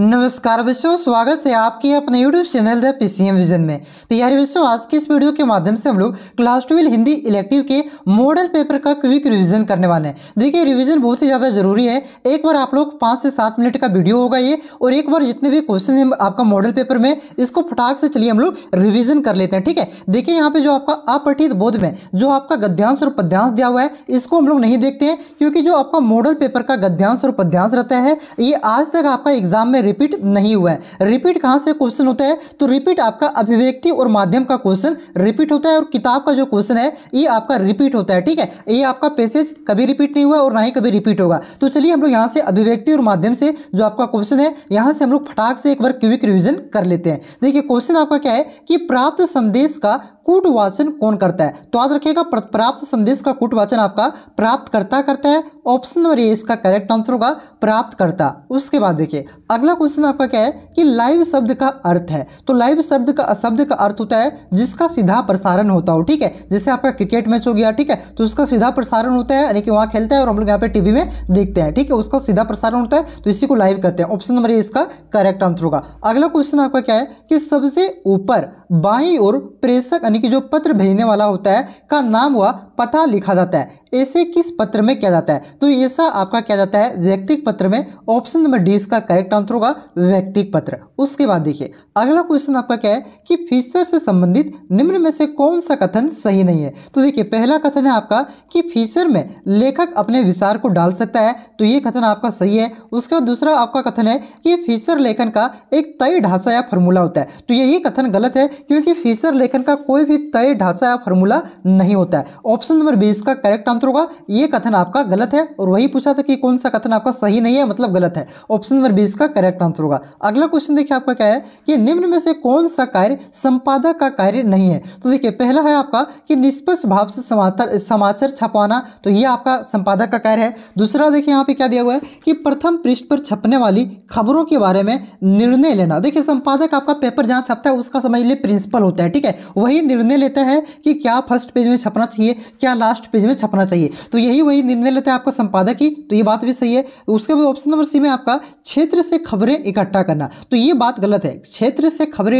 नमस्कार विश्व स्वागत है आपके अपने YouTube channel the PCM vision में प्यारे विश्व आज की इस वीडियो के माध्यम से हम लोग क्लास ट्वेल्व हिंदी इलेक्टिव के मॉडल पेपर का क्विक रिवीजन करने वाले हैं देखिए रिवीजन बहुत ही ज़्यादा जरूरी है एक बार आप लोग पाँच से सात मिनट का वीडियो होगा ये और एक बार जितने भी क्वेश्चन है आपका मॉडल पेपर में इसको फटाक से चलिए हम लोग रिविजन कर लेते हैं ठीक है देखिए यहाँ पर जो आपका अपठित बोध में जो आपका गद्यांश और पद्यांश दिया हुआ है इसको हम लोग नहीं देखते हैं क्योंकि जो आपका मॉडल पेपर का गद्यांश और पद्यांश रहता है ये आज तक आपका एग्जाम में रिपीट नहीं हुआ है रिपीट कहाँ से क्वेश्चन होता है तो रिपीट आपका अभिव्यक्ति और माध्यम का क्वेश्चन रिपीट होता है और किताब का जो क्वेश्चन है ये आपका रिपीट होता है ठीक है ये आपका पैसेज कभी रिपीट नहीं हुआ और ना ही कभी रिपीट होगा तो चलिए हम लोग यहाँ से अभिव्यक्ति और माध्यम से जो आपका क्वेश्चन है यहाँ से हम लोग फटाक से एक बार क्विक रिविजन कर लेते हैं देखिए क्वेश्चन आपका क्या है कि प्राप्त संदेश का कूट वाचन कौन करता है तो याद रखिएगा प्राप्त संदेश का कूट वाचन आपका प्राप्त करता करता है ऑप्शन नंबर ए इसका करेक्ट आंसर होगा प्राप्त करता उसके बाद देखिए अगला क्वेश्चन आपका क्या है कि लाइव शब्द का अर्थ है तो लाइव शब्द का शब्द का अर्थ होता है जिसका सीधा प्रसारण होता हो ठीक है जैसे आपका क्रिकेट मैच हो गया ठीक है तो उसका सीधा प्रसारण होता है यानी कि वहां खेलता है और हम लोग यहाँ पे टीवी में देखते हैं ठीक है उसका सीधा प्रसारण होता है तो इसी को लाइव कहते हैं ऑप्शन नंबर ए इसका करेक्ट आंसर होगा अगला क्वेश्चन आपका क्या है कि सबसे ऊपर बाई और प्रेषक यानी कि जो पत्र भेजने वाला होता है का नाम व पता लिखा जाता है ऐसे किस पत्र में क्या जाता है तो ऐसा आपका क्या जाता है व्यक्तिक पत्र में ऑप्शन नंबर डी इसका करेक्ट आंसर होगा व्यक्तिक पत्र उसके बाद देखिए अगला क्वेश्चन आपका क्या है कि फीसर से संबंधित निम्न में से कौन सा कथन सही नहीं है तो देखिए पहला कथन है आपका कि फीसर में लेखक अपने विचार को डाल सकता है तो ये कथन आपका सही है उसके बाद दूसरा आपका कथन है कि फीसर लेखन का एक तय ढांचा या फॉर्मूला होता है तो यही कथन गलत है क्योंकि फीसर लेखन का कोई भी तय ढांचा या फॉर्मूला नहीं होता है ऑप्शन नंबर बी इसका करेक्ट आंसर आंसर होगा ये कथन आपका गलत है और वही पूछा था कि कौन सा कथन आपका सही नहीं है मतलब गलत है ऑप्शन नंबर बीस का करेक्ट आंसर होगा अगला क्वेश्चन देखिए आपका क्या है कि निम्न में से कौन सा कार्य संपादक का कार्य नहीं है तो देखिए पहला है आपका कि निष्पक्ष भाव से समाचार समाचार छपवाना तो ये आपका संपादक का कार्य है दूसरा देखिए यहाँ पे क्या दिया हुआ है कि प्रथम पृष्ठ पर छपने वाली खबरों के बारे में निर्णय लेना देखिए संपादक आपका पेपर जहाँ छपता है उसका समझ लिए प्रिंसिपल होता है ठीक है वही निर्णय लेता है कि क्या फर्स्ट पेज में छपना चाहिए क्या लास्ट पेज में छपना चाहिए तो यही वही निर्णय लेते हैं आपका संपादक की तो ये बात भी सही है उसके बाद ऑप्शन नंबर सी में आपका क्षेत्र से खबरें इकट्ठा करना तो ये बात गलत है क्षेत्र से खबरें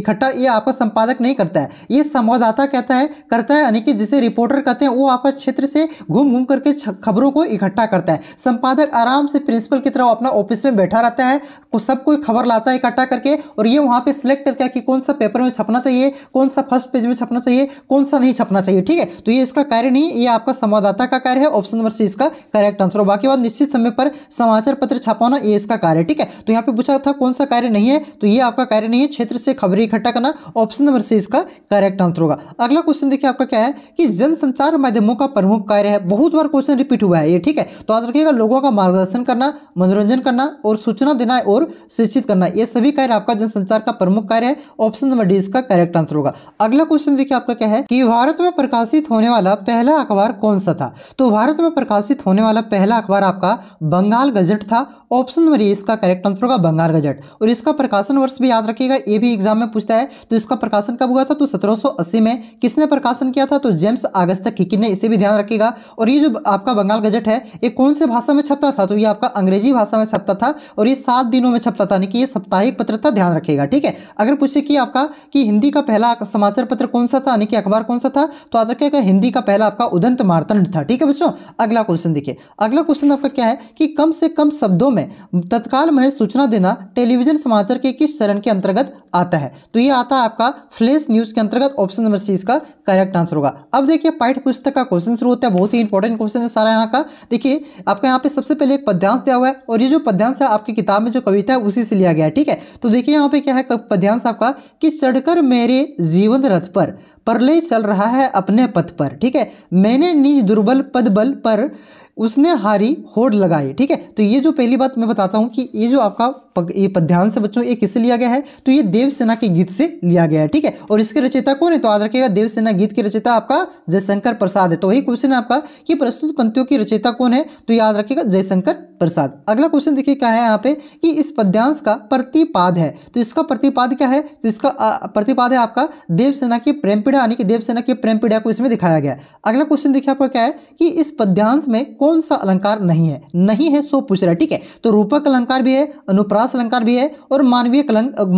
इकट्ठा ये आपका संपादक नहीं करता है ये संवाददाता कहता है करता है यानी कि जिसे रिपोर्टर कहते हैं वो आपका क्षेत्र से घूम घूम करके खबरों को इकट्ठा करता है संपादक आराम से प्रिंसिपल की तरह अपना ऑफिस में बैठा रहता है सब कोई खबर लाता है इकट्ठा करके और ये वहां पर सिलेक्ट करता है कि कौन सा पेपर में छपना चाहिए कौन सा फर्स्ट पेज में छपना चाहिए कौन सा नहीं छपना चाहिए ठीक है तो ये इसका कार्य नहीं ये आपका संवाददाता का कार्य है ऑप्शन नंबर सी इसका करेक्ट आंसर और बाकी बात निश्चित समय पर समाचार पत्र छापाना ये इसका कार्य ठीक है तो यहाँ पे पूछा था कौन सा कार्य नहीं है तो ये आपका कार्य नहीं है क्षेत्र से खबरें इकट्ठा करना ऑप्शन नंबर सी इसका करेक्ट आंसर होगा अगला क्वेश्चन देखिए आपका क्या है कि जनसंचार माध्यमों का प्रमुख कार्य है बहुत बार क्वेश्चन रिपीट हुआ है ये ठीक है तो याद रखिएगा लोगों का मार्गदर्शन करना मनोरंजन करना और सूचना देना और शिक्षित करना ये सभी कार्य आपका जनसंचार का प्रमुख कार्य है ऑप्शन नंबर डी इसका करेक्ट आंसर होगा अगला क्वेश्चन देखिए आपका क्या है कि भारत में प्रकाशित होने वाला पहला अखबार कौन कौन सा था तो भारत में प्रकाशित होने वाला पहला अखबार आपका बंगाल गजट था ऑप्शन नंबर ए इसका करेक्ट आंसर होगा बंगाल गजट और इसका प्रकाशन वर्ष भी याद रखिएगा ये भी एग्जाम में पूछता है तो इसका प्रकाशन कब हुआ था तो 1780 में किसने प्रकाशन किया था तो जेम्स अगस्त किकी ने इसे भी ध्यान रखेगा और ये जो आपका बंगाल गजट है ये कौन से भाषा में छपता था तो ये आपका अंग्रेजी भाषा में छपता था और ये सात दिनों में छपता था यानी कि ये साप्ताहिक पत्र था ध्यान रखेगा ठीक है अगर पूछे कि आपका कि हिंदी का पहला समाचार पत्र कौन सा था यानी कि अखबार कौन सा था तो याद रखिएगा हिंदी का पहला आपका उदंत मार्ग वार्तांड था ठीक है बच्चों अगला क्वेश्चन देखिए अगला क्वेश्चन आपका क्या है कि कम से कम शब्दों में तत्काल महज सूचना देना टेलीविजन समाचार के किस चरण के अंतर्गत आता है तो ये आता है आपका फ्लैश न्यूज़ के अंतर्गत ऑप्शन नंबर सी इसका करेक्ट आंसर होगा अब देखिए पाठ्य पुस्तक का क्वेश्चन शुरू होता है बहुत ही इंपॉर्टेंट क्वेश्चन है सारा यहाँ का देखिए आपका यहाँ पे सबसे पहले एक पद्यांश दिया हुआ है और ये जो पद्यांश है आपकी किताब में जो कविता है उसी से लिया गया है ठीक है तो देखिए यहाँ पे क्या है पद्यांश आपका कि चढ़कर मेरे जीवन रथ पर परले चल रहा है अपने पथ पर ठीक है मैंने निज दुर्बल पद बल पर उसने हारी होड़ लगाई ठीक है तो ये जो पहली बात मैं बताता हूँ कि ये जो आपका पग, ये पद्यांश बच्चों ये किससे लिया गया है तो ये देवसेना के गीत से लिया गया है ठीक है और इसके रचयिता कौन है तो याद रखिएगा देवसेना गीत के रचयिता आपका जयशंकर प्रसाद है तो वही क्वेश्चन है आपका कि प्रस्तुत पंक्तियों की रचयिता कौन है तो याद रखिएगा जयशंकर प्रसाद अगला क्वेश्चन देखिए क्या है यहाँ पे कि इस पद्यांश का प्रतिपाद है तो इसका प्रतिपाद क्या है तो इसका प्रतिपाद है आपका देवसेना की प्रेम पीड़ा यानी कि देवसेना की प्रेम पीड़ा को इसमें दिखाया गया अगला क्वेश्चन देखिए आपका क्या है कि इस पद्यांश में कौन सा अलंकार नहीं है नहीं है सो पूछ रहा है ठीक है तो रूपक अलंकार भी है अनुप्रास रास अलंकार भी है और मानवीय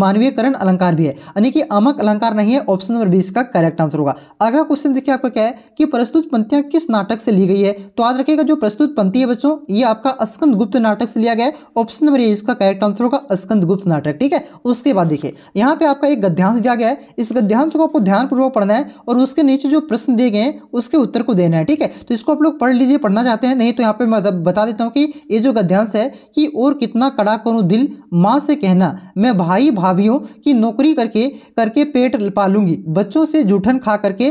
मानवीयकरण अलंकार भी है यानी कि अमक अलंकार नहीं है ऑप्शन नंबर बीस का करेक्ट आंसर होगा अगला क्वेश्चन देखिए आपका क्या है कि प्रस्तुत पंथियां किस नाटक से ली गई है तो याद रखिएगा जो प्रस्तुत पंथी है बच्चों ये आपका अस्कंद गुप्त नाटक से लिया गया ऑप्शन नंबर ए इसका करेक्ट आंसर होगा अस्कंद गुप्त नाटक ठीक है उसके बाद देखिए यहाँ पे आपका एक गद्यांश दिया गया है इस गद्यांश को आपको ध्यानपूर्वक पढ़ना है और उसके नीचे जो प्रश्न दिए गए उसके उत्तर को देना है ठीक है तो इसको आप लोग पढ़ लीजिए पढ़ना चाहते हैं नहीं तो यहाँ पे मैं बता देता हूँ कि ये जो गद्यांश है कि और कितना कड़ा करूँ दिल माँ से कहना मैं भाई भाभियों की नौकरी करके करके पेट पालूंगी बच्चों से जूठन खा करके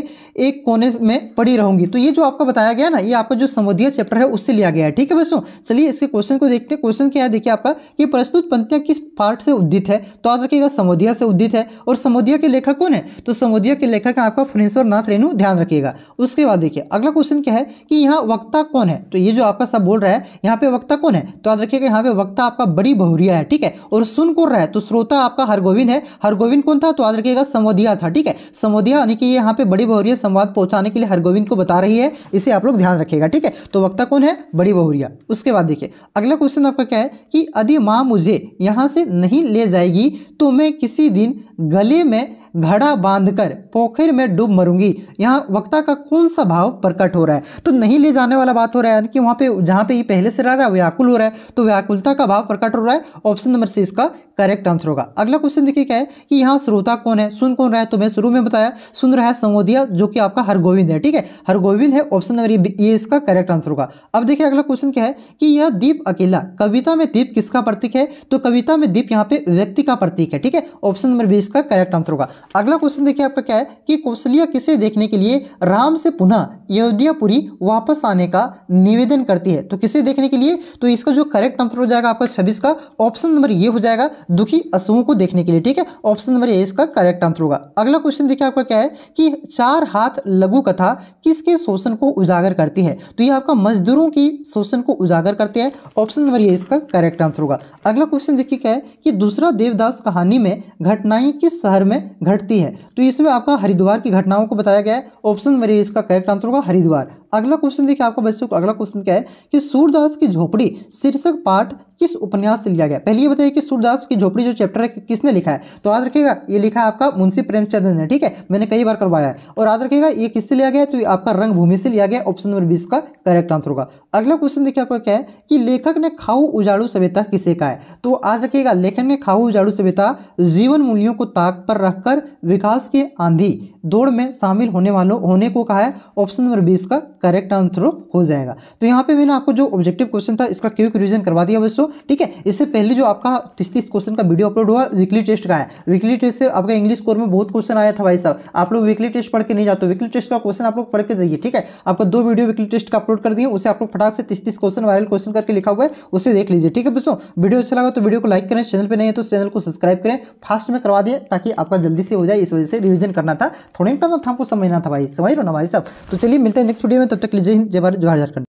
एक कोने में पड़ी रहूंगी तो ये जो आपका बताया गया ना ये आपका जो संवदीय चैप्टर है उससे लिया गया है ठीक है बच्चों चलिए इसके क्वेश्चन को देखते हैं क्वेश्चन क्या है देखिए आपका कि प्रस्तुत पंक्तियाँ किस पार्ट से उद्धित है तो याद रखिएगा संवदिया से उद्धित है और संवदिया के लेखक कौन है तो संवदिया के लेखक है आपका फणेश्वर नाथ रेणु ध्यान रखिएगा उसके बाद देखिए अगला क्वेश्चन क्या है कि यहाँ वक्ता कौन है तो ये जो आपका सब बोल रहा है यहाँ पे वक्ता कौन है तो याद रखिएगा यहाँ पे वक्ता आपका बड़ी बहुरिया है ठीक है और सुन कौन रहा है तो श्रोता आपका हरगोविंद है हरगोविंद कौन था तो याद रखिएगा समोदिया था ठीक है समोदिया यानी कि यहाँ पे बड़ी बहुरिया संवाद पहुंचाने के लिए हरगोविंद को बता रही है इसे आप लोग ध्यान रखिएगा ठीक है तो वक्ता कौन है बड़ी बहुरिया उसके बाद देखिए अगला क्वेश्चन आपका क्या है कि यदि माँ मुझे यहाँ से नहीं ले जाएगी तो मैं किसी दिन गले में घड़ा बांधकर पोखर में डूब मरूंगी यहाँ वक्ता का कौन सा भाव प्रकट हो रहा है तो नहीं ले जाने वाला बात हो रहा है कि वहाँ पे जहाँ पे ये पहले से रह रहा है व्याकुल हो रहा है तो व्याकुलता का भाव प्रकट हो रहा है ऑप्शन नंबर सी इसका करेक्ट आंसर होगा अगला क्वेश्चन देखिए क्या है कि यहाँ श्रोता कौन है सुन कौन रहा है तो मैं शुरू में बताया सुन रहा है संवोदिया जो कि आपका हरगोविंद है ठीक है हरगोविंद है ऑप्शन नंबर ये इसका करेक्ट आंसर होगा अब देखिए अगला क्वेश्चन क्या है कि यह दीप अकेला कविता में दीप किसका प्रतीक है तो कविता में दीप यहाँ पे व्यक्ति का प्रतीक है ठीक है ऑप्शन नंबर बी इसका करेक्ट आंसर होगा अगला क्वेश्चन देखिए आपका क्या है कि कौशल्या किसे देखने के लिए राम से पुनः अयोध्यापुरी वापस आने का निवेदन करती है तो किसे देखने के लिए तो इसका जो करेक्ट आंसर हो जाएगा आपका छब्बीस का ऑप्शन नंबर ये हो जाएगा दुखी असुओं को देखने के लिए ठीक है ऑप्शन नंबर ए इसका करेक्ट आंसर होगा अगला क्वेश्चन देखिए आपका क्या है कि चार हाथ लघु कथा किसके शोषण को उजागर करती है तो ये आपका मजदूरों की शोषण को उजागर करती है ऑप्शन नंबर ये इसका करेक्ट आंसर होगा अगला क्वेश्चन देखिए क्या है कि दूसरा देवदास कहानी में घटनाएं किस शहर में घट घटती है तो इसमें आपका हरिद्वार की घटनाओं को बताया गया है ऑप्शन मेरे इसका करेक्ट आंसर होगा हरिद्वार अगला क्वेश्चन देखिए आपको बच्चों को अगला क्वेश्चन क्या है कि सूरदास की झोपड़ी शीर्षक पाठ किस उपन्यास से लिया गया पहले ये बताइए कि सूरदास की झोपड़ी जो चैप्टर है कि किसने लिखा है तो याद रखिएगा ये लिखा है आपका मुंशी प्रेमचंद ने ठीक है मैंने कई बार करवाया है और याद रखिएगा ये किससे लिया गया है तो आपका रंगभूमि से लिया गया ऑप्शन नंबर बीस का करेक्ट आंसर होगा अगला क्वेश्चन देखिए आपका क्या है कि लेखक ने खाऊ उजाड़ू सभ्यता किसे कहा है तो याद रखिएगा लेखक ने खाऊ उजाड़ू सभ्यता जीवन मूल्यों को ताक पर रखकर विकास के आंधी दौड़ में शामिल होने वालों होने को कहा है ऑप्शन नंबर बीस का करेक्ट आंसर हो जाएगा तो यहाँ पे मैंने आपको जो ऑब्जेक्टिव क्वेश्चन था इसका क्यों रिविजन करवा दिया बच्चों ठीक है इससे पहले जो आपका तीस तीस क्वेश्चन का वीडियो अपलोड हुआ वीकली टेस्ट का है वीकली टेस्ट से आपका इंग्लिश कोर में बहुत क्वेश्चन आया था भाई साहब आप लोग वीकली टेस्ट पढ़ के नहीं जाते वीकली टेस्ट का क्वेश्चन आप लोग पढ़ के जाइए ठीक है आपका दो वीडियो वीकली टेस्ट का अपलोड कर दिए उसे आप लोग फटाक से तीस तीस क्वेश्चन वायरल क्वेश्चन करके लिखा हुआ है उसे देख लीजिए ठीक है बच्चों वीडियो अच्छा लगा तो वीडियो को लाइक करें चैनल पर नहीं है तो चैनल को सब्सक्राइब करें फास्ट में करवा दें ताकि आपका जल्दी से हो जाए इस वजह से रिविजन करना था थोड़ी करना था आपको तो समझना था भाई समझ रहे ना भाई साहब तो चलिए मिलते हैं नेक्स्ट वीडियो में तब तक लीजिए जय भारत जोहर झारखंड